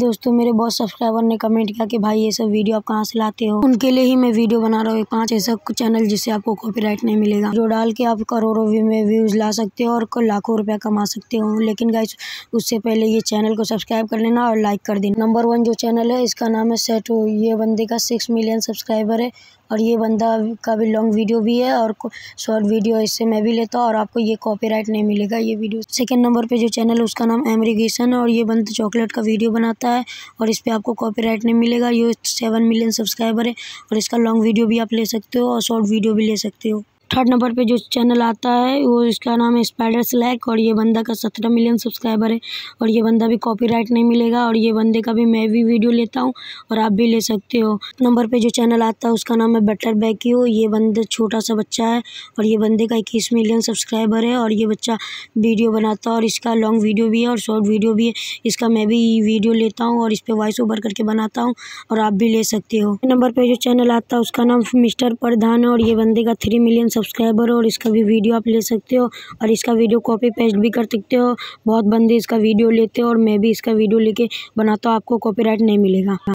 दोस्तों मेरे बहुत सब्सक्राइबर ने कमेंट किया कि भाई ये सब वीडियो आप कहाँ से लाते हो उनके लिए ही मैं वीडियो बना रहा हूँ पांच ऐसा चैनल जिससे आपको कॉपीराइट नहीं मिलेगा जो डाल के आप करोड़ों व्यू में व्यूज ला सकते हो और लाखों रुपया कमा सकते हो लेकिन गाइस उससे पहले ये चैनल को सब्सक्राइब कर लेना और लाइक कर देना नंबर वन जो चैनल है इसका नाम है सेटो ये बंदे का सिक्स मिलियन सब्सक्राइबर है और ये बंदा का भी लॉन्ग वीडियो भी है और शॉर्ट वीडियो इससे मैं भी लेता हूँ और आपको ये कॉपीराइट नहीं मिलेगा ये वीडियो सेकंड नंबर पे जो चैनल है उसका नाम एमरीगेशन है और ये बंदा चॉकलेट का वीडियो बनाता है सकता है और इस पर आपको राइट नहीं मिलेगा ये सेवन मिलियन सब्सक्राइबर है और इसका लॉन्ग वीडियो भी आप ले सकते हो और शॉर्ट वीडियो भी ले सकते हो थर्ड नंबर पे जो चैनल आता है वो इसका नाम है स्पाइडर स्लैक और ये बंदा का सत्रह मिलियन सब्सक्राइबर है और ये बंदा भी कॉपीराइट नहीं मिलेगा और ये बंदे का भी मैं भी वीडियो लेता हूँ और आप भी ले सकते हो नंबर पर जो चैनल आता है उसका नाम है बटर बैकियो ये बंदा छोटा सा बच्चा है और ये बंदे का इक्कीस मिलियन सब्सक्राइबर है और ये बच्चा वीडियो बनाता है और इसका लॉन्ग वीडियो भी है और शॉर्ट वीडियो भी है इसका मैं भी वीडियो लेता हूँ और इस पर वॉइस ओवर करके बनाता हूँ और आप भी ले सकते हो नंबर पर जो चैनल आता है उसका नाम मिस्टर प्रधान है और ये बंदे का थ्री मिलियन सब्सक्राइबर हो और इसका भी वीडियो आप ले सकते हो और इसका वीडियो कॉपी पेस्ट भी कर सकते हो बहुत बंदे इसका वीडियो लेते हो और मैं भी इसका वीडियो लेके बनाता हूँ आपको कॉपीराइट नहीं मिलेगा